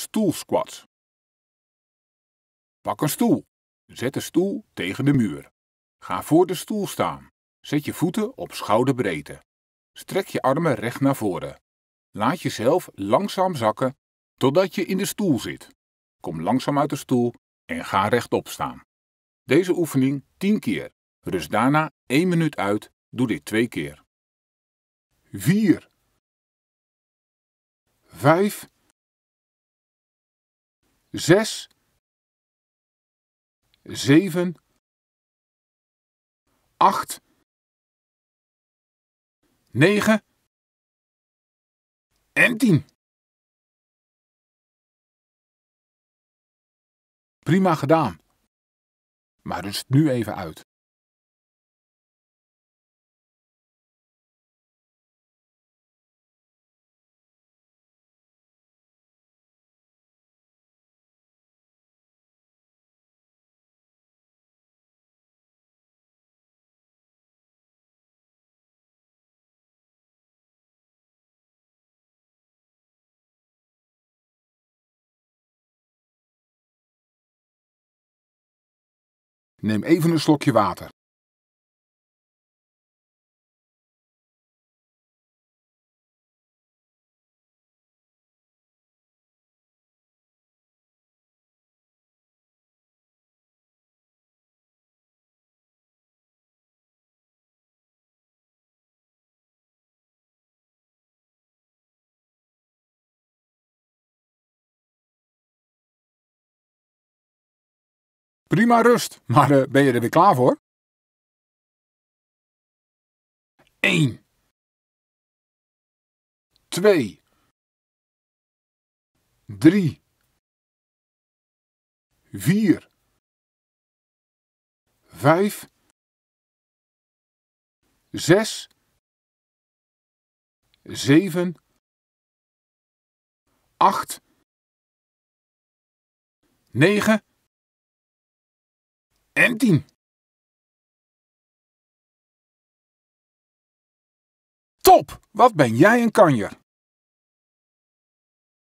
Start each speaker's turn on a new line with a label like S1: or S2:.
S1: Stoel squats. Pak een stoel.
S2: Zet de stoel tegen de muur. Ga voor de stoel staan. Zet je voeten op schouderbreedte. Strek je armen recht naar voren. Laat jezelf langzaam zakken totdat je in de stoel zit. Kom langzaam uit de stoel en ga rechtop staan. Deze oefening 10 keer. Rust daarna 1 minuut uit. Doe dit 2
S1: keer. 4 5 zes, zeven, acht, negen en tien. Prima gedaan. Maar rust nu even uit. Neem even een slokje water. Prima rust, maar uh, ben je er weer klaar voor? 1 2 3 4 5 6 7 8 9 en tien. Top! Wat ben jij een kanjer!